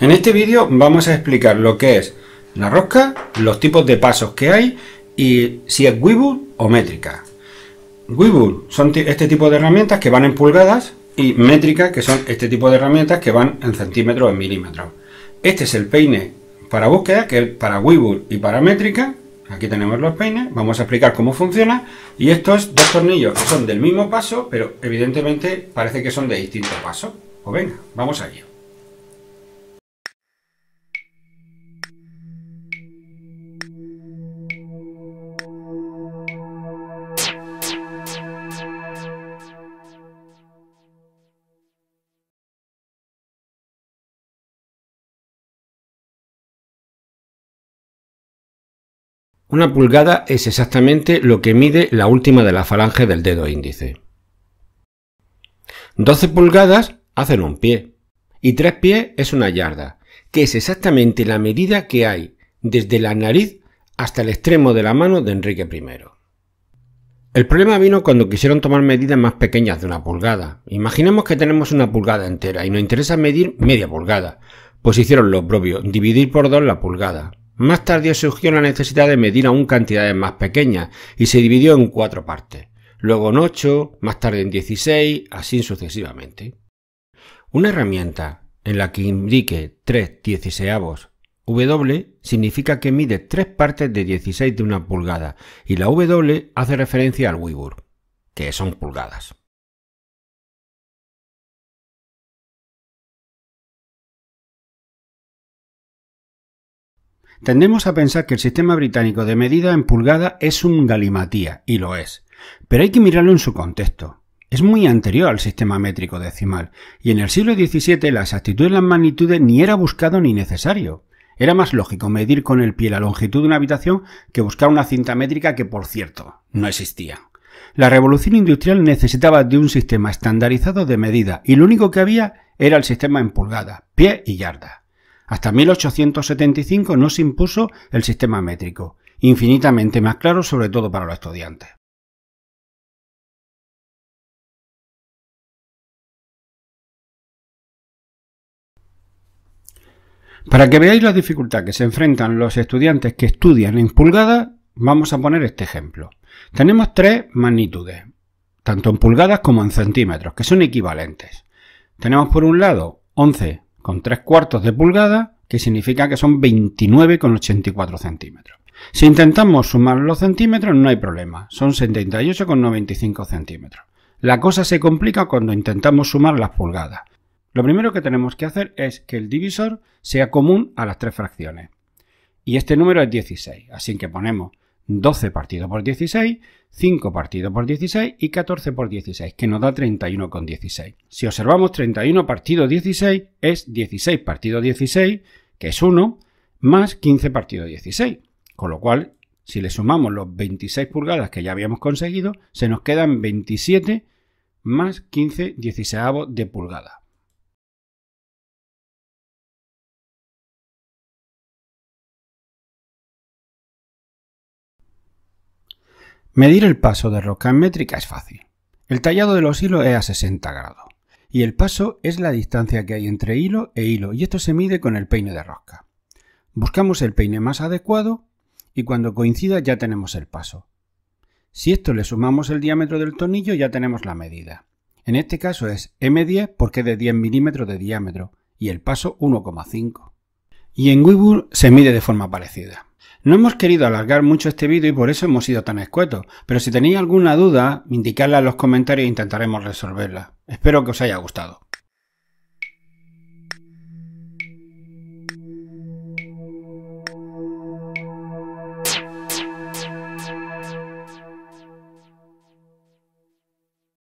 En este vídeo vamos a explicar lo que es la rosca, los tipos de pasos que hay y si es Webull o métrica. Webull son este tipo de herramientas que van en pulgadas y métrica que son este tipo de herramientas que van en centímetros o en milímetros. Este es el peine para búsqueda, que es para Webull y para métrica. Aquí tenemos los peines, vamos a explicar cómo funciona. Y estos dos tornillos son del mismo paso, pero evidentemente parece que son de distinto paso. Pues venga, vamos a ello. Una pulgada es exactamente lo que mide la última de la falange del dedo índice. 12 pulgadas hacen un pie y 3 pies es una yarda, que es exactamente la medida que hay desde la nariz hasta el extremo de la mano de Enrique I. El problema vino cuando quisieron tomar medidas más pequeñas de una pulgada. Imaginemos que tenemos una pulgada entera y nos interesa medir media pulgada. Pues hicieron lo propio, dividir por dos la pulgada. Más tarde surgió la necesidad de medir aún cantidades más pequeñas y se dividió en cuatro partes, luego en ocho, más tarde en dieciséis, así sucesivamente. Una herramienta en la que indique tres dieciseavos W significa que mide tres partes de dieciséis de una pulgada y la W hace referencia al Uyghur, que son pulgadas. Tendemos a pensar que el sistema británico de medida en pulgada es un galimatía, y lo es, pero hay que mirarlo en su contexto. Es muy anterior al sistema métrico decimal, y en el siglo XVII la exactitud de las magnitudes ni era buscado ni necesario. Era más lógico medir con el pie la longitud de una habitación que buscar una cinta métrica que, por cierto, no existía. La revolución industrial necesitaba de un sistema estandarizado de medida y lo único que había era el sistema en pulgada, pie y yarda. Hasta 1875 no se impuso el sistema métrico, infinitamente más claro sobre todo para los estudiantes. Para que veáis la dificultad que se enfrentan los estudiantes que estudian en pulgadas, vamos a poner este ejemplo. Tenemos tres magnitudes, tanto en pulgadas como en centímetros, que son equivalentes. Tenemos por un lado 11 con 3 cuartos de pulgada, que significa que son 29,84 centímetros. Si intentamos sumar los centímetros, no hay problema, son 78,95 centímetros. La cosa se complica cuando intentamos sumar las pulgadas. Lo primero que tenemos que hacer es que el divisor sea común a las tres fracciones. Y este número es 16, así que ponemos 12 partido por 16, 5 partido por 16 y 14 por 16, que nos da 31,16. Si observamos 31 partido 16 es 16 partido 16, que es 1, más 15 partido 16. Con lo cual, si le sumamos los 26 pulgadas que ya habíamos conseguido, se nos quedan 27 más 15 16 de pulgada. Medir el paso de rosca en métrica es fácil. El tallado de los hilos es a 60 grados y el paso es la distancia que hay entre hilo e hilo y esto se mide con el peine de rosca. Buscamos el peine más adecuado y cuando coincida ya tenemos el paso. Si esto le sumamos el diámetro del tornillo ya tenemos la medida. En este caso es M10 porque es de 10 milímetros de diámetro y el paso 1,5. Y en Weibull se mide de forma parecida. No hemos querido alargar mucho este vídeo y por eso hemos sido tan escuetos, pero si tenéis alguna duda, indicadla en los comentarios e intentaremos resolverla. Espero que os haya gustado.